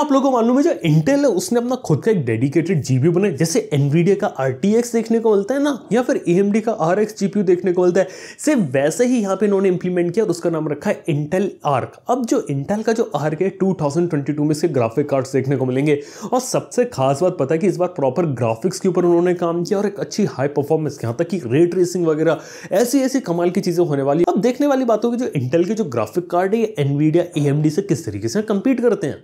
आप लोगों को मालूम है जो इंटेल है उसने अपना खुद का एक डेडिकेटेड जीपीयू बनाया जैसे एनवीडिया का आर देखने को मिलता है ना या फिर ए का आर एक्स देखने को मिलता है सिर्फ वैसे ही यहाँ पे इन्होंने इंप्लीमेंट किया और उसका नाम रखा है इंटेल आर्क अब जो इंटेल का जो आर्क है टू में इसके ग्राफिक कार्ड देखने को मिलेंगे और सबसे खास बात पता है कि इस बार प्रॉपर ग्राफिक्स के ऊपर उन्होंने काम किया और एक अच्छी हाई परफॉर्मेंस यहाँ तक कि रेट रेसिंग वगैरह ऐसी ऐसी कमाल की चीज़ें होने वाली अब देखने वाली बात होगी जो इंटेल के जो ग्राफिक कार्ड है ये एनवीडिया ए से किस तरीके से कंपीट करते हैं